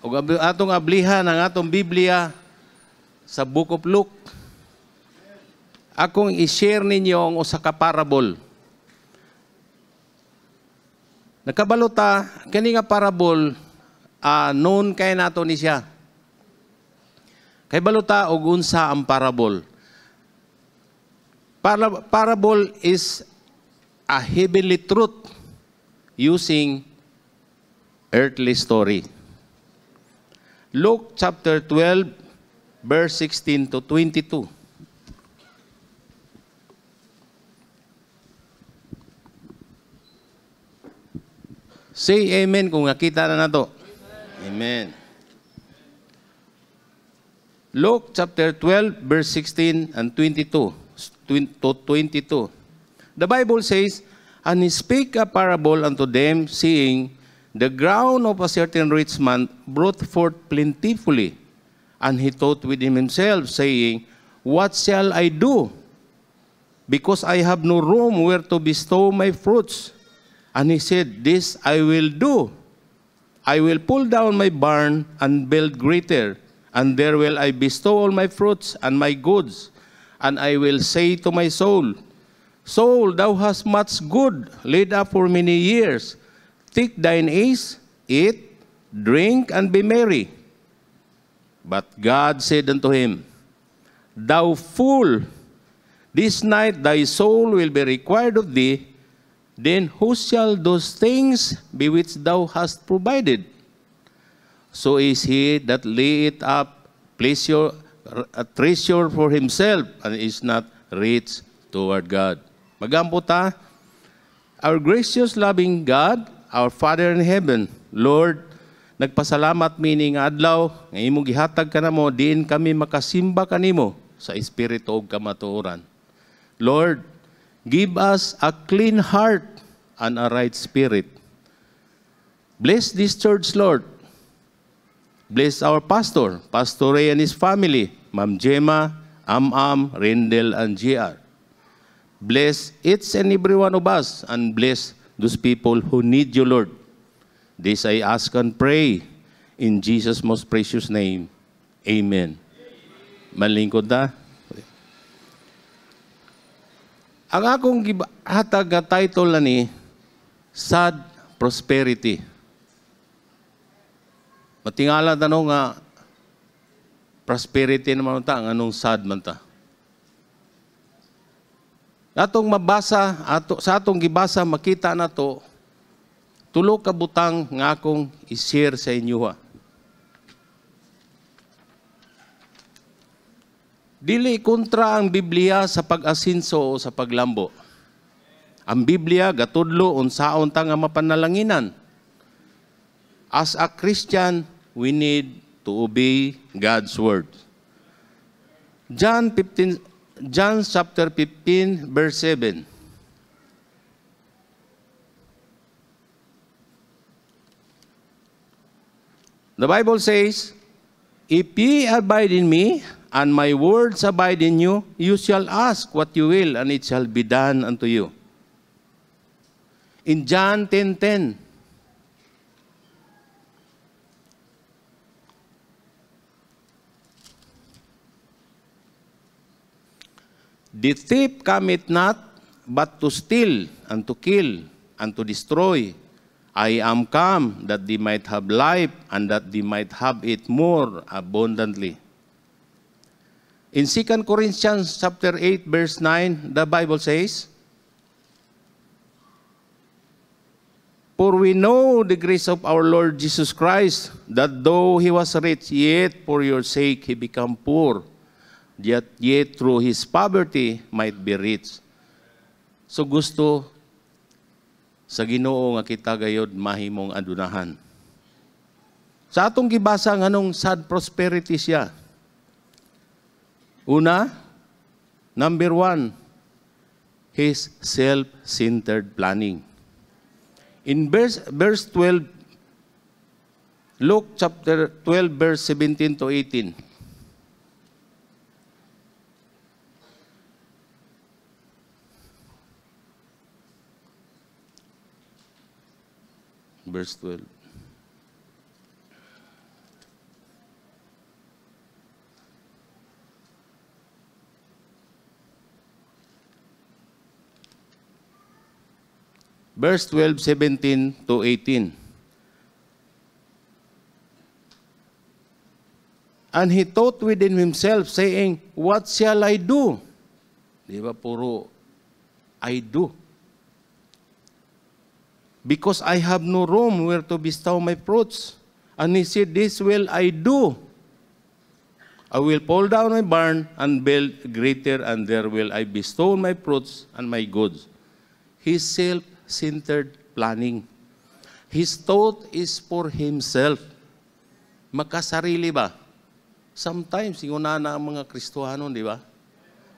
O atong ablihan ang atong Biblia sa Book of Luke. Akong i-share ninyo ang usa ka parable. Nakabalota kani nga parable uh, noon kay nato ni siya. Kay balota og unsa ang parable. Para, parable is a heavenly truth using earthly story. Luke chapter 12, verse 16 to 22. Say amen kung nakita na nato. Amen. Luke chapter 12, verse 16 and 22 to 22. The Bible says, And he spake a parable unto them, seeing The ground of a certain rich man brought forth plentifully, and he thought within himself, saying, What shall I do? Because I have no room where to bestow my fruits. And he said, This I will do. I will pull down my barn and build greater, and there will I bestow all my fruits and my goods. And I will say to my soul, Soul, thou hast much good laid up for many years. Take thine ease, eat, drink, and be merry. But God said unto him, Thou fool, this night thy soul will be required of thee. Then who shall those things be which thou hast provided? So is he that layeth up, pleasure, a uh, treasure for himself, and is not rich toward God. Magampot ha? Ah. Our gracious, loving God Our Father in Heaven, Lord, nagpasalamat mi ning adlaw, ngayon mo gihatag ka na mo, diin kami makasimba kanimo sa Espiritu o kamatuoran. Lord, give us a clean heart and a right spirit. Bless this church, Lord. Bless our pastor, Pastor Ray and his family, Ma'am Gemma, Am-Am, Rendel, and JR. Bless each and every one of us and bless those people who need you, Lord. This I ask and pray in Jesus' most precious name. Amen. Malingkod na. Ang akong hatag nga title na ni Sad Prosperity. Matingala tanong nga prosperity naman ta, anong sad man ta. Atong mabasa, ato, sa atong gibasa, makita na to, tulo ka butang nga akong i-share sa inyo. Dili kontra ang Biblia sa pag-asinso o sa paglambo. Ang Biblia gatudlo unsaon ta nga mapanalanginan. As a Christian, we need to obey God's word. John 15 John chapter 15, verse 7. The Bible says, If ye abide in me, and my words abide in you, you shall ask what you will, and it shall be done unto you. In John 10.10, 10, The thief cometh not but to steal and to kill and to destroy. I am come that they might have life and that they might have it more abundantly. In 2 Corinthians chapter 8 verse 9, the Bible says, For we know the grace of our Lord Jesus Christ, that though he was rich, yet for your sake he became poor, yet, yet through his poverty might be rich. So gusto sa Ginoo nga kita gayod mahimong adunahan. Sa atong gibasa nganong sad prosperity siya. Una, number one, his self-centered planning. In verse, verse 12, Luke chapter 12, verse 17 to 18, verse 12. Verse 12, 17 to 18. And he thought within himself, saying, What shall I do? Di ba, puro I do because I have no room where to bestow my fruits. And he said, This will I do. I will pull down my barn and build greater, and there will I bestow my fruits and my goods. His self centered planning. His thought is for himself. Makasarili ba? Sometimes, inguna na ang mga Kristohanon, di ba?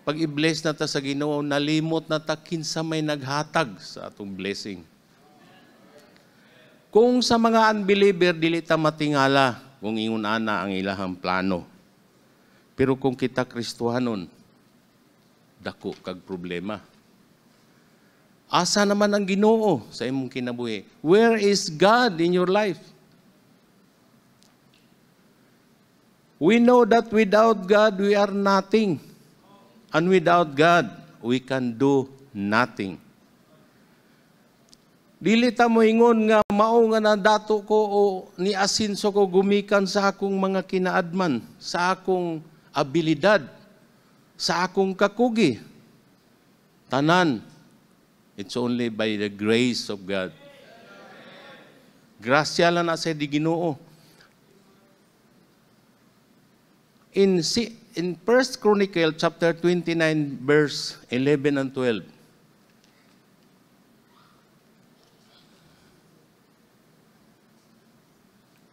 Pag i-bless na ta sa Ginoo, nalimot na ta kinsa may naghatag sa atong blessing kung sa mga unbeliever, dili ta matingala kung ingon ana ang ilahang plano. Pero kung kita Kristohanon, dako kag problema. Asa naman ang ginoo sa imong kinabuhi? Where is God in your life? We know that without God, we are nothing. And without God, we can do nothing. Dili ta mo ingon nga mao nga na dato ko o ni asinso ko gumikan sa akong mga kinaadman, sa akong abilidad, sa akong kakugi. Tanan, it's only by the grace of God. Grasya lang na sa di ginoo. In, in 1 Chronicle chapter 29 verse 11 and 12,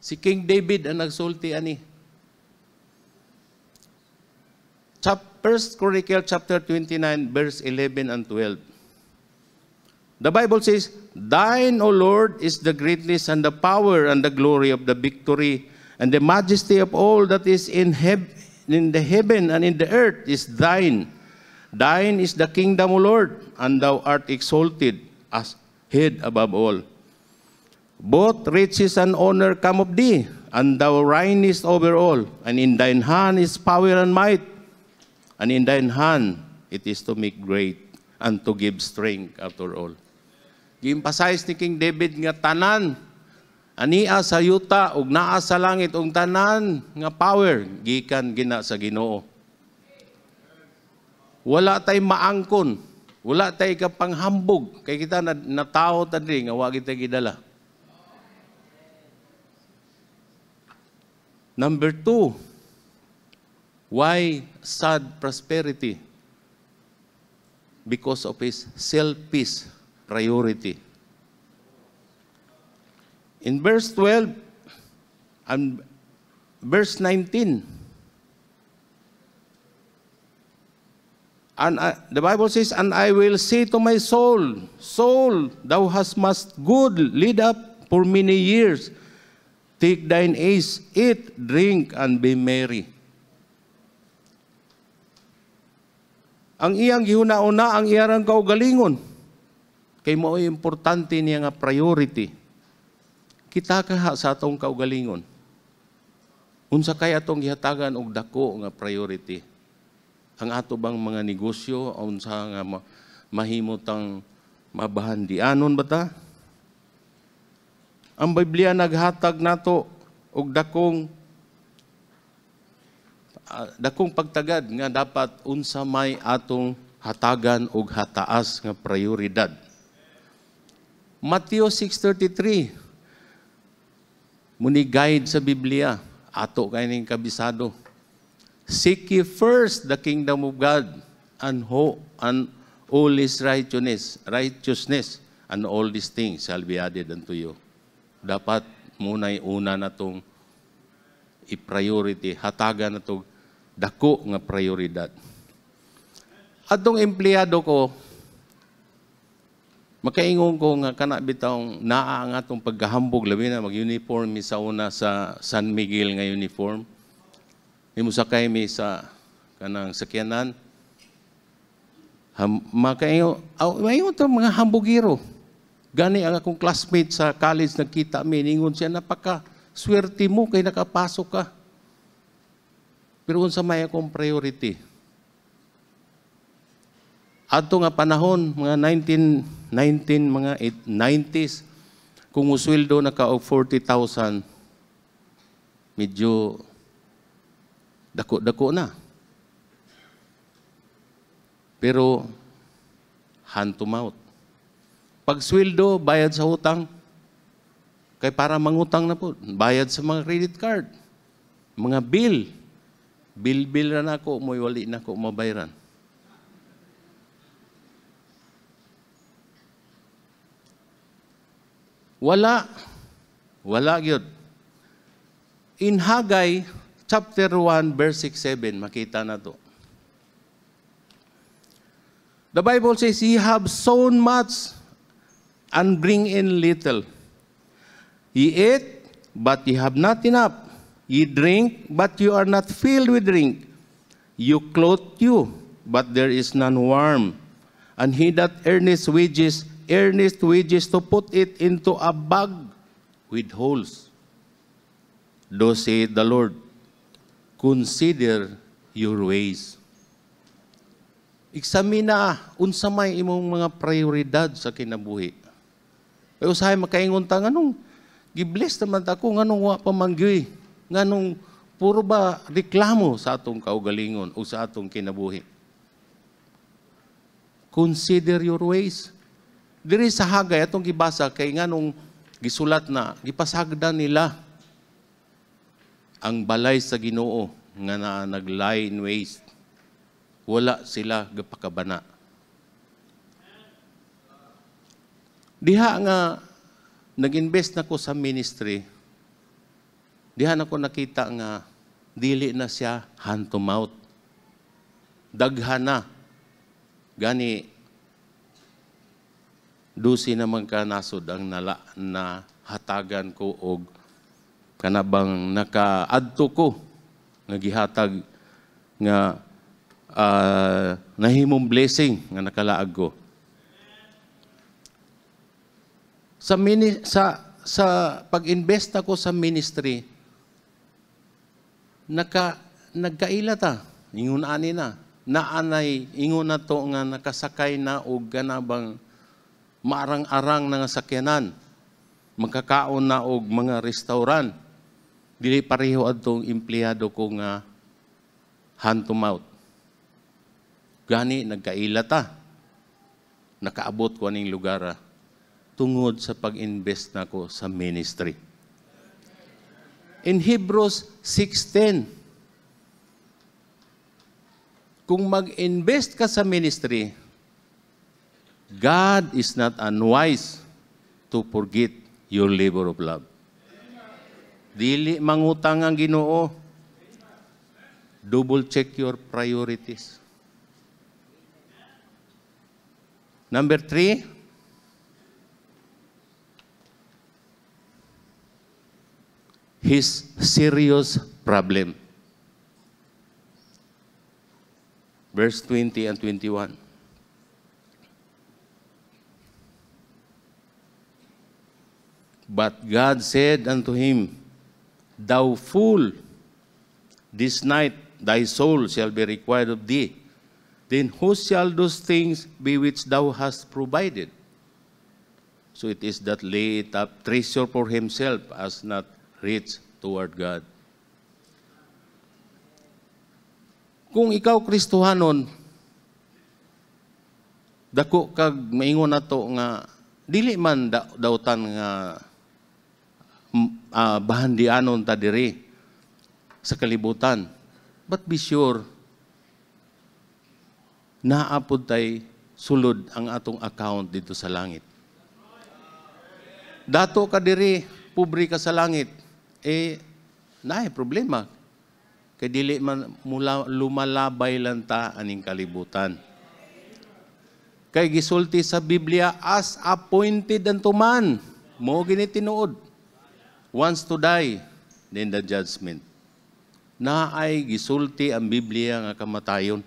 Si King David ang nagsulti ani. Chap 1 Chronicle chapter 29 verse 11 and 12. The Bible says, Thine, O Lord, is the greatness and the power and the glory of the victory and the majesty of all that is in, in the heaven and in the earth is thine. Thine is the kingdom, O Lord, and thou art exalted as head above all. Both riches and honor come of thee, and thou reignest over all, and in thine hand is power and might, and in thine hand it is to make great and to give strength after all. gi ni King David nga tanan, ania sa yuta, ug naa sa langit, ug tanan nga power, gikan gina sa ginoo. Wala tay maangkon, wala tay kapanghambog, kay kita na, natao tadri nga wa kita gidala. Number two, why sad prosperity? Because of his selfish priority. In verse 12 and verse 19, and the Bible says, And I will say to my soul, Soul, thou hast much good laid up for many years. Take thine ease, eat, drink, and be merry. Ang iyang gihuna-una, ang iyang kaugalingon. Kay mo importante niya nga priority. Kita ka sa atong kaugalingon. Unsa kay atong gihatagan og dako nga priority? Ang ato bang mga negosyo, unsa nga mahimot ang mabahan di anon ba ta? Ang Biblia naghatag nato og dakong uh, dakong pagtagad nga dapat unsa may atong hatagan og hataas nga prioridad. Mateo 6:33 muni guide sa Biblia ato kay ning kabisado. Seek ye first the kingdom of God and ho and all his righteousness, righteousness and all these things shall be added unto you dapat munay una na itong i-priority, hatagan na itong dako nga prioridad. At tong empleyado ko, makaingon ko nga kana bitawng naa nga tong pagkahambog labi na mag-uniform mi sa una sa San Miguel nga uniform. Nimo sakay mi sa kanang sakyanan. Ham, makaingon, oh, mayon to mga hambogiro. Gani ang akong classmate sa college nagkita mi ningon siya napaka swerte mo kay nakapasok ka. Pero unsa may akong priority? Adto nga panahon mga 19 19 mga 90s kung usweldo naka og 40,000 medyo dako-dako na. Pero hand to mouth pag bayad sa utang. Kaya para mangutang na po, bayad sa mga credit card, mga bill. Bill-bill na ako, umuwali na ako, mabayaran. Wala. Wala yun. In Haggai, chapter 1, verse 6, 7, makita na to. The Bible says, He have sown much, and bring in little. Ye eat, but ye have not enough. Ye drink, but you are not filled with drink. You clothe you, but there is none warm. And he that earnest wages, earnest wages to put it into a bag with holes. Thus say the Lord, consider your ways. Iksamina unsa may imong mga prioridad sa kinabuhi. Kaya usahay makaingon ta nganong gibless naman ta ko nganong wa pamanggi eh. nganong puro ba reklamo sa atong kaugalingon o sa atong kinabuhi. Consider your ways. Diri sa Hagay atong gibasa kay nganong gisulat na gipasagdan nila ang balay sa Ginoo nga naa naglay in ways. Wala sila gapakabana Diha nga, nag-invest na ko sa ministry, diha na ko nakita nga, dili na siya hand to mouth. Daghan na. Gani, dusi na kanasod ang nala na hatagan ko og kanabang nakaadto ko nga gihatag nga uh, nahimong blessing nga nakalaag ko. Sa, mini, sa, sa pag-invest ako sa ministry, naka, nagkailat ta Ingon ani na. Naanay, ingon na to nga nakasakay na og ganabang maarang-arang nga sakyanan. Magkakaon na og mga restaurant. Dili pareho adtong empleyado ko nga hand to mouth. Gani, ta Nakaabot ko aning lugar ah tungod sa pag-invest nako sa ministry. In Hebrews 6.10, kung mag-invest ka sa ministry, God is not unwise to forget your labor of love. Dili mangutang ang ginoo. Double check your priorities. Number three, his serious problem. Verse 20 and 21. But God said unto him, Thou fool, this night thy soul shall be required of thee. Then who shall those things be which thou hast provided? So it is that laid up treasure for himself, as not reach toward God. Kung ikaw Kristohanon, dako kag maingon nato nga dili man da, dautan nga uh, anon ta diri sa kalibutan. But be sure naapod tay sulod ang atong account dito sa langit. Dato ka diri, pobre ka sa langit eh, naay eh, problema. Kay dili man mula, lumalabay lang ta aning kalibutan. Kay gisulti sa Biblia, as appointed unto man, mo gini tinuod. Once to die, then the judgment. Naay gisulti ang Biblia nga kamatayon.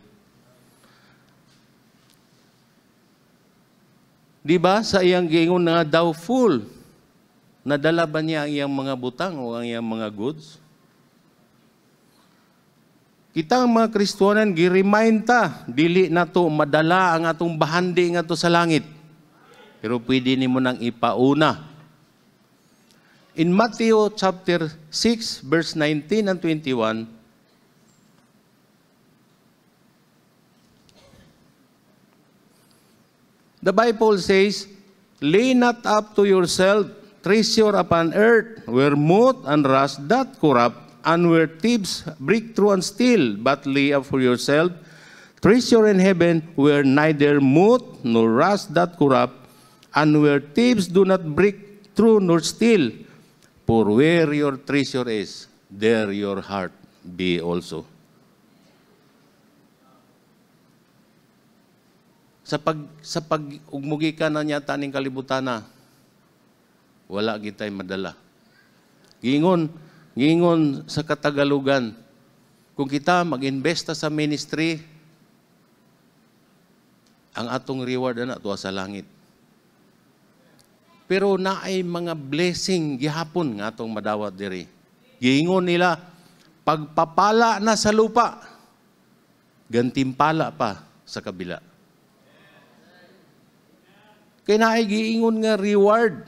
Diba sa iyang gingon nga daw full Nadala ba niya ang iyang mga butang o ang iyang mga goods? Kita ang mga Kristohanan, gi-remind ta, dili na to madala ang atong bahandi nga to sa langit. Pero pwede ni mo nang ipauna. In Matthew chapter 6, verse 19 and 21, The Bible says, Lay not up to yourself treasure upon earth, where moth and rust doth corrupt, and where thieves break through and steal, but lay up for yourself treasure in heaven, where neither moth nor rust doth corrupt, and where thieves do not break through nor steal. For where your treasure is, there your heart be also. Sa pag sa pagugmugi ka na niya taning kalibutan na, wala gitay madala. Gingon, gingon sa katagalugan, kung kita mag-investa sa ministry, ang atong reward na ano, tuwa sa langit. Pero naay mga blessing gihapon nga atong madawat diri. Gingon nila, pagpapala na sa lupa, gantimpala pa sa kabila. Kaya ay giingon nga reward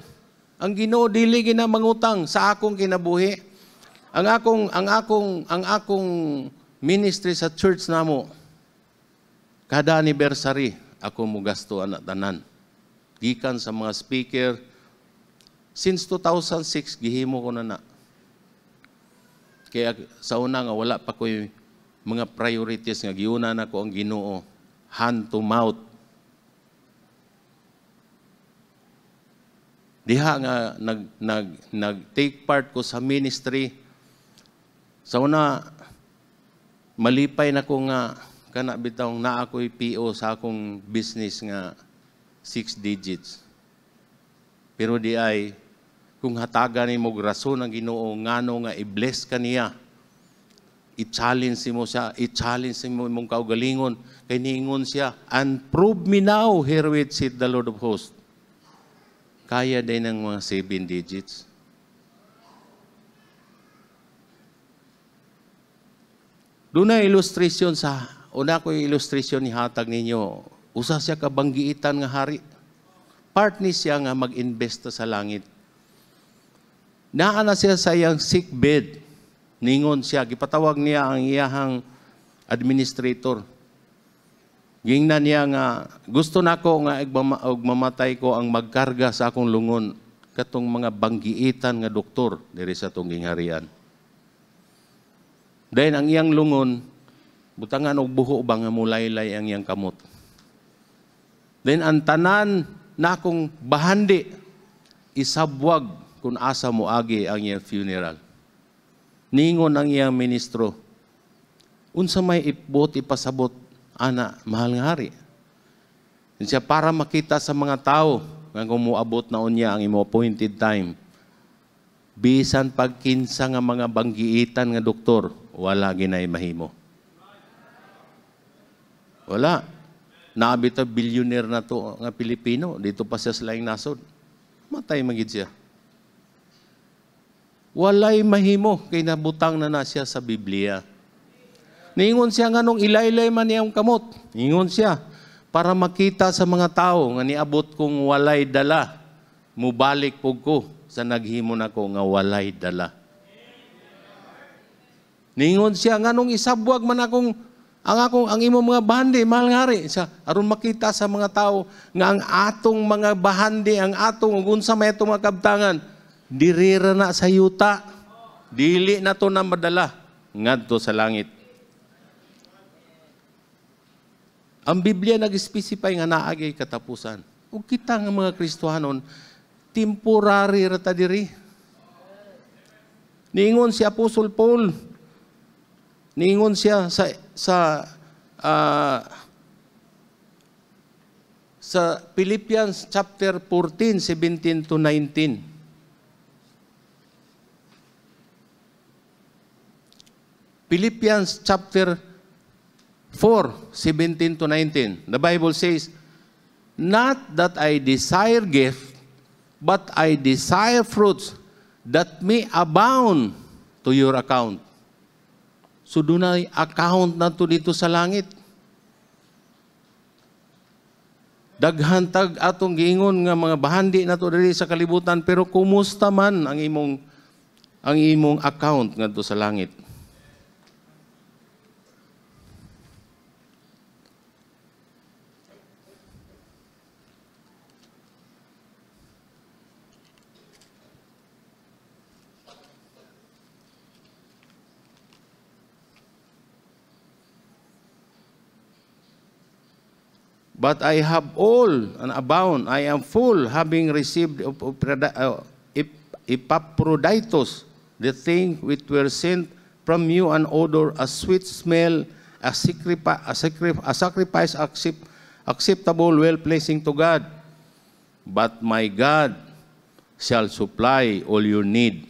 ang Ginoo dili gina mangutang sa akong kinabuhi. Ang akong ang akong ang akong ministry sa church namo kada anniversary ako mo gasto anak tanan. Gikan sa mga speaker since 2006 gihimo ko na na. Kaya sa una nga wala pa ko mga priorities nga giuna na ko ang Ginoo hand to mouth diha nga nag nag nag take part ko sa ministry sa una malipay na ko nga kana bitaw na ako'y PO sa akong business nga six digits pero di ay kung hatagan ni mo rason ang Ginoo ngano nga i-bless kaniya i-challenge mo siya i-challenge mo mong kaugalingon kay niingon siya and prove me now herewith saith the Lord of hosts kaya din ng mga 7 digits. Doon na illustration sa, una ko yung illustration ni hatag ninyo, usa siya kabanggiitan nga hari. Part ni siya nga mag-invest sa langit. Naa na siya sa iyang sick bed. Ningon siya, gipatawag niya ang iyahang administrator. Gingnan niya nga, gusto na ko nga og mamatay ko ang magkarga sa akong lungon katong mga banggiitan nga doktor diri sa tong gingharian. Dahil ang iyang lungon, butangan og buho ba nga mulaylay ang iyang kamot. Then ang tanan na akong bahandi, isabwag kung asa mo agi ang iyang funeral. Ningon ang iyang ministro, unsa may ipot ipasabot anak, mahal nga hari. Siya para makita sa mga tao nga kumuabot na unya ang imo appointed time. Bisan pagkinsa nga mga banggiitan nga doktor, wala ginay mahimo. Wala. Naabit ang billionaire na to nga Pilipino, dito pa siya sa laing nasod. Matay magid siya. Walay mahimo kay nabutang na na siya sa Biblia Ningon siya nga nung ilaylay man niyang kamot. Ningon siya para makita sa mga tao nga niabot kong walay dala. Mubalik po ko sa naghimo na ko nga walay dala. Ningon siya nga nung isabwag man akong ang akong ang imo mga bahandi mahal nga ri sa aron makita sa mga tao nga ang atong mga bahandi ang atong unsa may itong mga kabtangan dirira na sa yuta dili na to na madala ngadto sa langit Ang Biblia nag-specify nga naagay katapusan. Ug kita nga mga Kristohanon, temporary rata diri. Niingon si Apostle Paul, niingon siya sa sa uh, sa Philippians chapter 14, 17 to 19. Philippians chapter 14, 4:17 to 19, the Bible says, Not that I desire gift, but I desire fruits that may abound to your account. So doon ay account na to dito sa langit. Daghantag atong giingon nga mga bahandi na to diri sa kalibutan pero kumusta man ang imong ang imong account ngadto sa langit. But I have all and abound. I am full, having received uh, Epaphroditus, the thing which were sent from you an odor, a sweet smell, a, sacrifice, a, a sacrifice accept, acceptable, well-pleasing to God. But my God shall supply all your need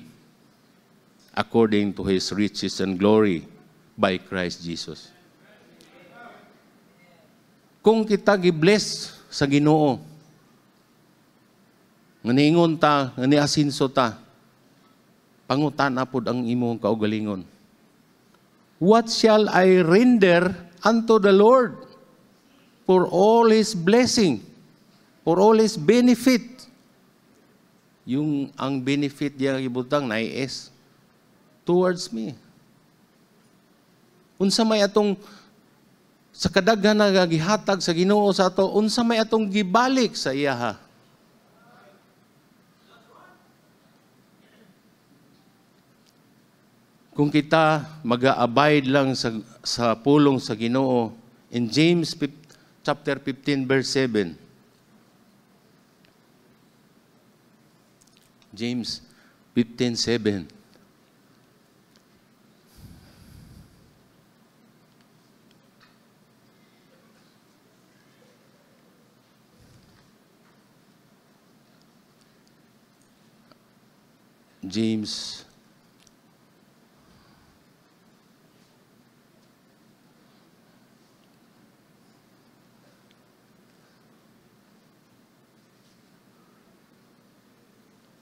according to his riches and glory by Christ Jesus. kung kita gibless sa Ginoo. Nga ta, nga niasinso ta, pangutan apod ang imong kaugalingon. What shall I render unto the Lord for all His blessing, for all His benefit? Yung ang benefit niya ibutang na is towards me. Unsa may atong sa kadaghan na gihatag sa Ginoo sa ato unsa may atong gibalik sa iyaha kung kita mag aabide lang sa, sa pulong sa Ginoo in James 5, chapter 15 verse 7 James 15:7 James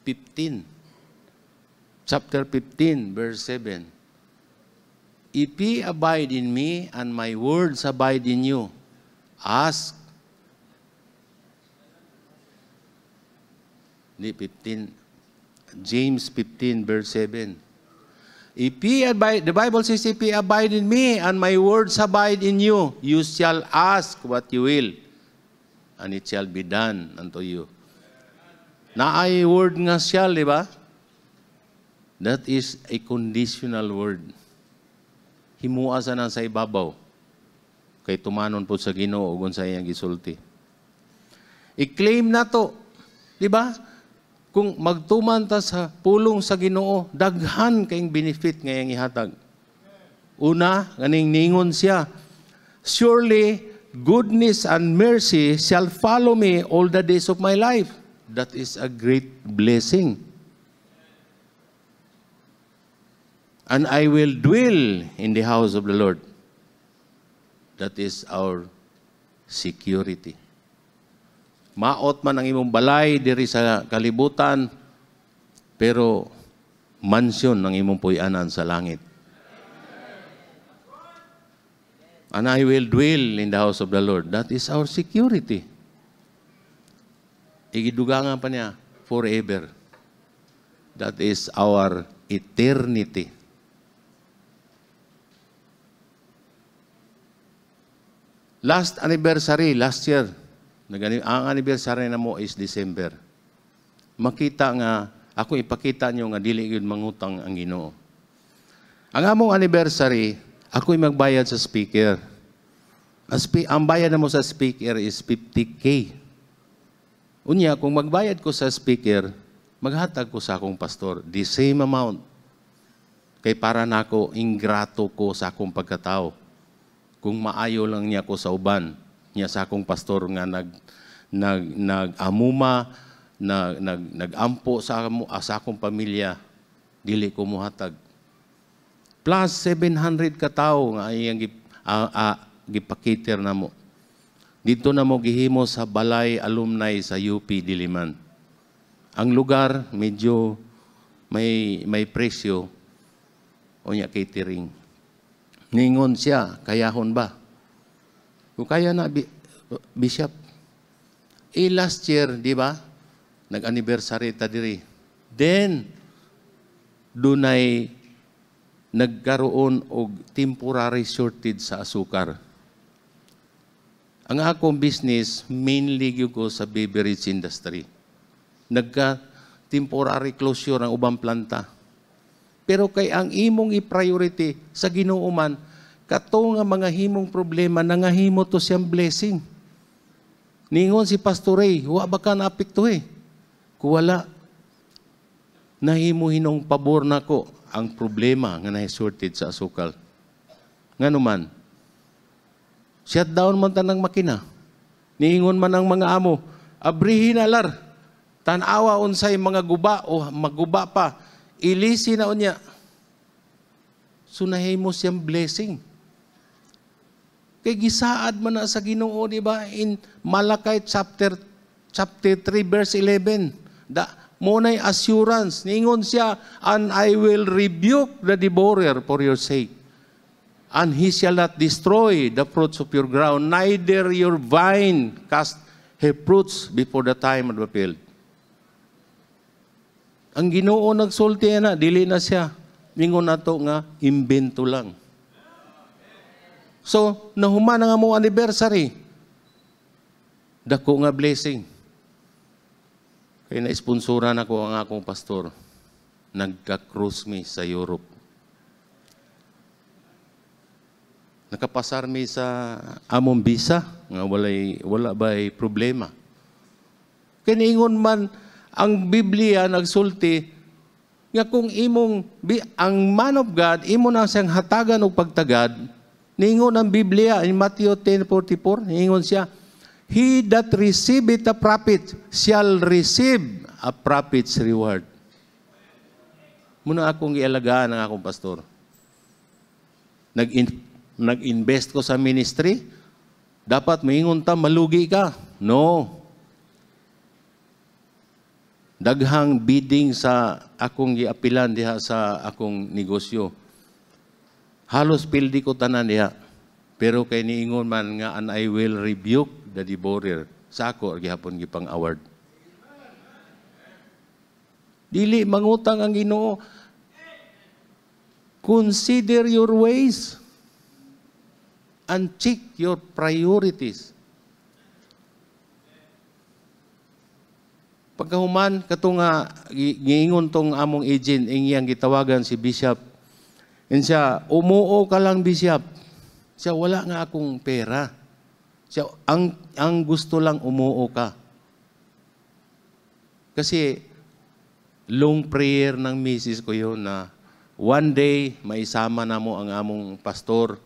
fifteen, chapter fifteen, verse seven. If ye abide in me and my words abide in you, ask. Hindi, 15. James 15, verse 7. If ye abide, the Bible says, if ye abide in me and my words abide in you, you shall ask what you will, and it shall be done unto you. Naay word nga shall, di ba? That is a conditional word. Himuasa na sa ibabaw. Kay tumanon po sa ginoo, gun sa iyang gisulti. I-claim na to. Di ba? kung magtuman ta sa pulong sa Ginoo, daghan kayong benefit ngayang ihatag. Una, ganing ningon siya, Surely, goodness and mercy shall follow me all the days of my life. That is a great blessing. And I will dwell in the house of the Lord. That is our security. Maot man ang imong balay diri sa kalibutan, pero mansyon ang imong puy sa langit. And I will dwell in the house of the Lord. That is our security. Igidugangan pa niya, forever. That is our eternity. Last anniversary, last year, Nag- ang anniversary na mo is December. Makita nga, ako ipakita nyo nga dili yun mangutang ang Ginoo. Ang among anniversary, ako'y magbayad sa speaker. Ang bayad na mo sa speaker is 50K. Unya, kung magbayad ko sa speaker, maghatag ko sa akong pastor the same amount. Kay para nako ingrato ko sa akong pagkatao. Kung maayo lang niya ko sa uban niya sa akong pastor nga nag nag nagamuma na nag nagampo sa amo ah, sa akong pamilya dili ko muhatag plus 700 ka tawo nga iyang gipakiter na mo dito na mo gihimo sa Balay Alumni sa UP Diliman. Ang lugar medyo may may presyo unya catering. Ningon siya, kayahon ba? Kung kaya na, Bishop, eh last year, di ba, nag-anniversary ta diri. Then, dunay nagkaroon og temporary shortage sa asukar. Ang akong business, mainly gyud ko sa beverage industry. Nagka-temporary closure ang ubang planta. Pero kay ang imong i-priority sa ginuuman, Kato nga mga himong problema, nangahimo to siyang blessing. Ningon si Pastor Ray, wa ba ka naapikto eh? Kuwala. Nahimo hinong pabor nako ang problema nga nahisorted sa asukal. Nga naman, shutdown man tanang makina. Niingon man ang mga amo, abrihin alar, tanawa unsay mga guba o maguba pa, ilisi na unya. So nahimo siyang blessing Kay gisaad man na sa Ginoo, di ba? In Malakay chapter chapter 3 verse 11. Da monay assurance ningon siya and I will rebuke the devourer for your sake. And he shall not destroy the fruits of your ground, neither your vine cast her fruits before the time of the field. Ang Ginoo nagsulti na, dili na siya. Ningon nato nga imbento lang. So, nahuman na nga mo anniversary. Dako nga blessing. Kaya na-sponsora na ang akong pastor. Nagka-cruise mi sa Europe. Nakapasar mi sa among visa, nga walay, wala ba'y problema. Kiningon man, ang Biblia nagsulti, nga kung imong, ang man of God, imo na siyang hatagan o pagtagad, Ningon ang Biblia in Matthew 10:44, ningon siya, He that receiveth a prophet shall receive a prophet's reward. Muna akong gialagaan ng akong pastor. Nag-in- nag-invest ko sa ministry, dapat maingon ta, malugi ka. No. Daghang bidding sa akong giapilan diha sa akong negosyo. Halos pildi ko tanan niya. Pero kay niingon man nga, and I will rebuke the devourer. Sako, gihapon gipang award. Dili, mangutang ang ginoo. Consider your ways and check your priorities. Pagkahuman, kato nga, giingon tong among agent, ing gitawagan si Bishop And siya, umuo ka lang, Bishop. Siya, wala nga akong pera. Siya, ang, ang gusto lang umuo ka. Kasi, long prayer ng misis ko yun na one day, maisama na mo ang among pastor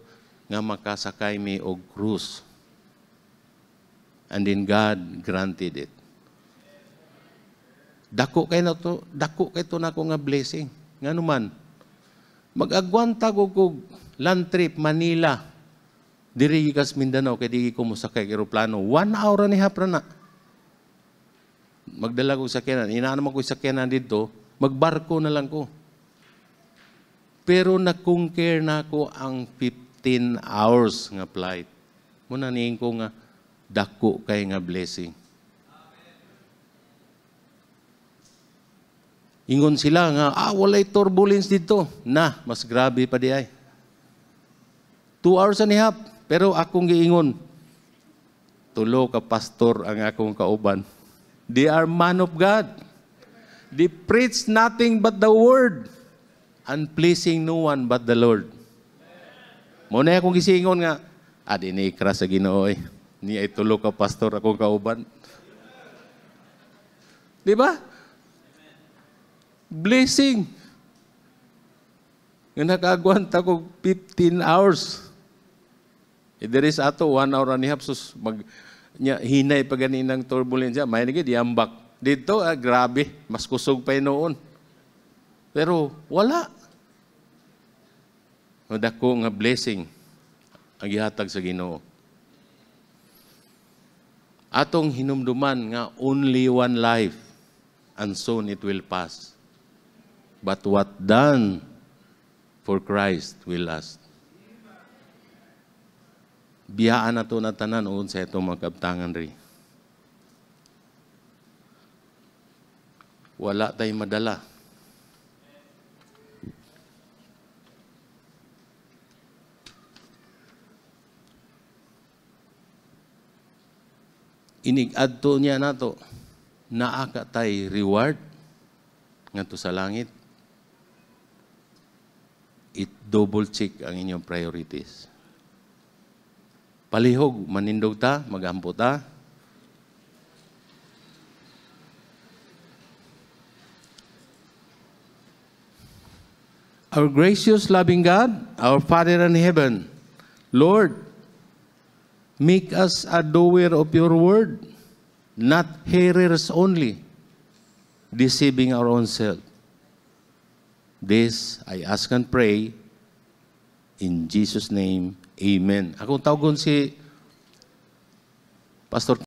nga makasakay mi og krus. And then God granted it. Dako kay na to, dako kay to na ko nga blessing. Nga naman, Mag-agwanta ko kog land trip Manila. Diri kas Mindanao kay di ko mosakay eroplano. One hour ni hapra na. Magdala ko sa kenan. Inaan man ko sa kenan dito, magbarko na lang ko. Pero na-conquer na ko ang 15 hours nga flight. Muna niing ko nga, dako kay nga blessing Ingon sila nga, ah, walay turbulence dito. Na, mas grabe pa di ay. Two hours and a half. Pero akong giingon, tulo ka pastor ang akong kauban. They are man of God. They preach nothing but the word Unpleasing no one but the Lord. Muna akong gisingon nga, adi ah, ni ikra sa ginoo Ni ay tulo ka pastor akong kauban. Di ba? Blessing. Nga nakagwan ko 15 hours. E there is ato, one hour and a half, sus, mag, niya, hinay pa ganin ng turbulence. May nagid, yambak. Dito, ah, grabe, mas kusog pa noon. Pero wala. Madako nga blessing ang gihatag sa Ginoo. Atong hinumduman nga only one life and soon it will pass but what done for Christ will last. Bihaan na to na tanan uun sa itong magkabtangan rin. Wala tayong madala. Inig-adto niya nato naa ka tay reward ngadto sa langit double check ang inyong priorities. Palihog, manindog ta, magampo ta. Our gracious, loving God, our Father in heaven, Lord, make us a doer of your word, not hearers only, deceiving our own self. This I ask and pray In Jesus' name, Amen. Akong tawagon si Pastor